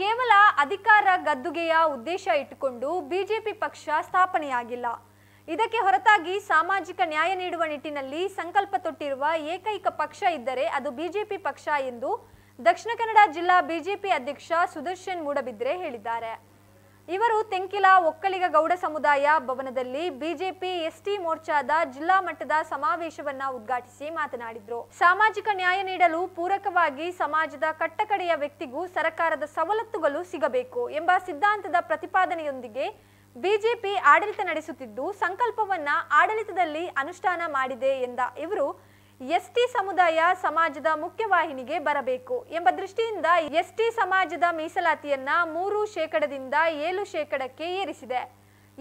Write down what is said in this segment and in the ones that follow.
ಕೇವಲ ಅಧಿಕಾರ ಗದ್ದುಗೆಯ ಉದ್ದೇಶ ಇಟ್ಟುಕೊಂಡು ಬಿಜೆಪಿ ಪಕ್ಷ ಸ್ಥಾಪನೆಯಾಗಿಲ್ಲ ಇದಕ್ಕೆ ಹೊರತಾಗಿ ಸಾಮಾಜಿಕ ನ್ಯಾಯ ನೀಡುವ ನಿಟ್ಟಿನಲ್ಲಿ ಸಂಕಲ್ಪ ತೊಟ್ಟಿರುವ ಏಕೈಕ ಪಕ್ಷ ಇದ್ದರೆ ಅದು ಬಿಜೆಪಿ ಪಕ್ಷ ಎಂದು ದಕ್ಷಿಣ ಕನ್ನಡ ಜಿಲ್ಲಾ ಬಿಜೆಪಿ ಅಧ್ಯಕ್ಷ ಸುದರ್ಶನ್ ಮೂಡಬಿದ್ರೆ ಹೇಳಿದ್ದಾರೆ ಇವರು ತೆಂಕಿಲ ಒಕ್ಕಲಿಗ ಗೌಡ ಸಮುದಾಯ ಭವನದಲ್ಲಿ ಬಿಜೆಪಿ ಎಸ್ಟಿ ಮೋರ್ಚಾದ ಜಿಲ್ಲಾ ಮಟ್ಟದ ಸಮಾವೇಶವನ್ನ ಉದ್ಘಾಟಿಸಿ ಮಾತನಾಡಿದ್ರು ಸಾಮಾಜಿಕ ನ್ಯಾಯ ನೀಡಲು ಪೂರಕವಾಗಿ ಸಮಾಜದ ಕಟ್ಟಕಡೆಯ ವ್ಯಕ್ತಿಗೂ ಸರ್ಕಾರದ ಸವಲತ್ತುಗಳು ಸಿಗಬೇಕು ಎಂಬ ಸಿದ್ಧಾಂತದ ಪ್ರತಿಪಾದನೆಯೊಂದಿಗೆ ಬಿಜೆಪಿ ಆಡಳಿತ ನಡೆಸುತ್ತಿದ್ದು ಸಂಕಲ್ಪವನ್ನ ಆಡಳಿತದಲ್ಲಿ ಅನುಷ್ಠಾನ ಮಾಡಿದೆ ಎಂದ ಇವರು ಎಸ್ಟಿ ಸಮುದಾಯ ಸಮಾಜದ ಮುಖ್ಯವಾಹಿನಿಗೆ ಬರಬೇಕು ಎಂಬ ದೃಷ್ಟಿಯಿಂದ ಎಸ್ಟಿ ಸಮಾಜದ ಮೀಸಲಾತಿಯನ್ನ ಮೂರು ಶೇಕಡದಿಂದ ಏಳು ಶೇಕಡಕ್ಕೆ ಏರಿಸಿದೆ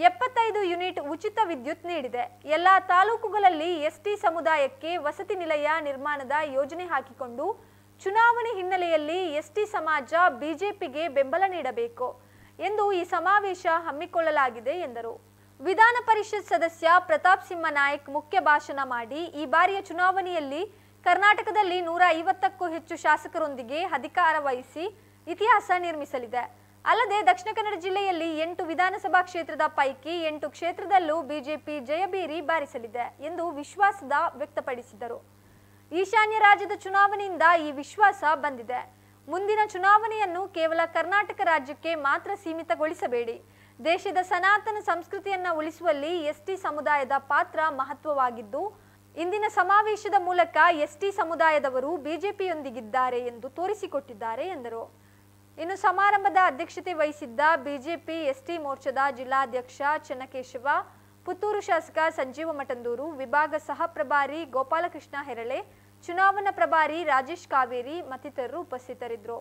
ಎಪ್ಪತ್ತೈದು ಯೂನಿಟ್ ಉಚಿತ ವಿದ್ಯುತ್ ನೀಡಿದೆ ಎಲ್ಲ ತಾಲೂಕುಗಳಲ್ಲಿ ಎಸ್ಟಿ ಸಮುದಾಯಕ್ಕೆ ವಸತಿ ನಿಲಯ ನಿರ್ಮಾಣದ ಯೋಜನೆ ಹಾಕಿಕೊಂಡು ಚುನಾವಣೆ ಹಿನ್ನೆಲೆಯಲ್ಲಿ ಎಸ್ಟಿ ಸಮಾಜ ಬಿಜೆಪಿಗೆ ಬೆಂಬಲ ನೀಡಬೇಕು ಎಂದು ಈ ಸಮಾವೇಶ ಹಮ್ಮಿಕೊಳ್ಳಲಾಗಿದೆ ಎಂದರು ವಿಧಾನ ಪರಿಷತ್ ಸದಸ್ಯ ಪ್ರತಾಪ್ ಸಿಂಹ ನಾಯಕ್ ಮುಖ್ಯ ಭಾಷಣ ಮಾಡಿ ಈ ಬಾರಿಯ ಚುನಾವಣೆಯಲ್ಲಿ ಕರ್ನಾಟಕದಲ್ಲಿ ನೂರ ಐವತ್ತಕ್ಕೂ ಹೆಚ್ಚು ಶಾಸಕರೊಂದಿಗೆ ಅಧಿಕಾರ ವಹಿಸಿ ಇತಿಹಾಸ ನಿರ್ಮಿಸಲಿದೆ ಅಲ್ಲದೆ ದಕ್ಷಿಣ ಕನ್ನಡ ಜಿಲ್ಲೆಯಲ್ಲಿ ಎಂಟು ವಿಧಾನಸಭಾ ಕ್ಷೇತ್ರದ ಪೈಕಿ ಎಂಟು ಕ್ಷೇತ್ರದಲ್ಲೂ ಬಿಜೆಪಿ ಜಯಬೀರಿ ಬಾರಿಸಲಿದೆ ಎಂದು ವಿಶ್ವಾಸದ ವ್ಯಕ್ತಪಡಿಸಿದರು ಈಶಾನ್ಯ ರಾಜ್ಯದ ಚುನಾವಣೆಯಿಂದ ಈ ವಿಶ್ವಾಸ ಬಂದಿದೆ ಮುಂದಿನ ಚುನಾವಣೆಯನ್ನು ಕೇವಲ ಕರ್ನಾಟಕ ರಾಜ್ಯಕ್ಕೆ ಮಾತ್ರ ಸೀಮಿತಗೊಳಿಸಬೇಡಿ ದೇಶದ ಸನಾತನ ಸಂಸ್ಕೃತಿಯನ್ನ ಉಳಿಸುವಲ್ಲಿ ಎಸ್ಟಿ ಸಮುದಾಯದ ಪಾತ್ರ ಮಹತ್ವವಾಗಿದ್ದು ಇಂದಿನ ಸಮಾವೇಶದ ಮೂಲಕ ಎಸ್ಟಿ ಸಮುದಾಯದವರು ಬಿಜೆಪಿಯೊಂದಿಗಿದ್ದಾರೆ ಎಂದು ತೋರಿಸಿಕೊಟ್ಟಿದ್ದಾರೆ ಎಂದರು ಇನ್ನು ಸಮಾರಂಭದ ಅಧ್ಯಕ್ಷತೆ ವಹಿಸಿದ್ದ ಬಿಜೆಪಿ ಎಸ್ಟಿ ಮೋರ್ಚಾದ ಜಿಲ್ಲಾಧ್ಯಕ್ಷ ಚನ್ನಕೇಶವ ಪುತ್ತೂರು ಶಾಸಕ ಸಂಜೀವ ಮಠಂದೂರು ವಿಭಾಗ ಸಹ ಪ್ರಭಾರಿ ಗೋಪಾಲಕೃಷ್ಣ ಹೆರಳೆ ಚುನಾವಣಾ ಪ್ರಭಾರಿ ರಾಜೇಶ್ ಕಾವೇರಿ ಮತ್ತಿತರರು ಉಪಸ್ಥಿತರಿದ್ದರು